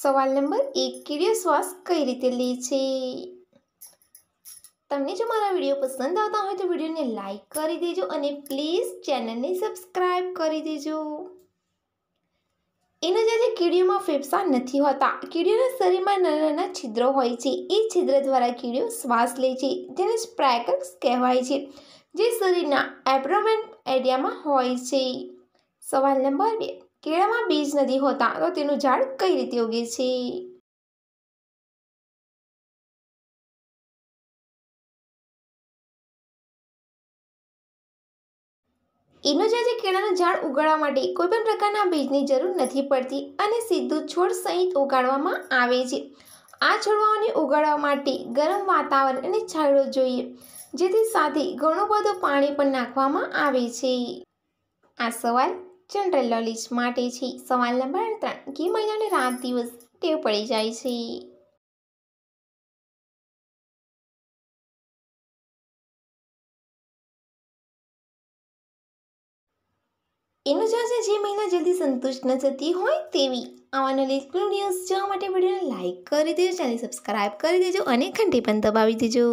સવાલ નંબર એક કીડીઓ શ્વાસ કઈ રીતે લે છે તમને જો મારા વિડીયો પસંદ આવતા હોય તો વિડીયોને લાઇક કરી દેજો અને પ્લીઝ ચેનલને સબસ્ક્રાઈબ કરી દેજો એના જે કીડીઓમાં ફેફસા નથી હોતા કીડીઓના શરીરમાં નાના નાના છિદ્રો હોય છે એ છિદ્ર દ્વારા કીડીઓ શ્વાસ લે છે જેને સ્પ્રાઇકર્સ કહેવાય છે જે શરીરના એબ્રોમેન એરિયામાં હોય છે સવાલ નંબર બે કેળામાં બીજ નથી હોતા તો તેનું ઝાડ કઈ રીતે ઉગે છે એનો આજે કેળાનું ઝાડ ઉગાડવા માટે કોઈપણ પ્રકારના બીજની જરૂર નથી પડતી અને સીધું છોડ સહિત ઉગાડવામાં આવે છે આ છોડવાઓને ઉગાડવા માટે ગરમ વાતાવરણ અને છાંયડો જોઈએ જેથી સાથે ઘણું બધું પાણી પણ નાખવામાં આવે છે આ સવાલ જનરલ નોલેજ માટે છે સવાલ નંબર ત્રણ કે મહિલાને રાત દિવસ ટેવ પડી જાય છે એનો જવાબ છે જે મહિના જલ્દી સંતુષ્ટ ન થતી હોય તેવી આવા નોલેજ ન્યૂઝ જોવા માટે વિડીયોને લાઇક કરી દેજો ચેનલ સબસ્ક્રાઇબ કરી દેજો અને ઘંટી પણ દબાવી દેજો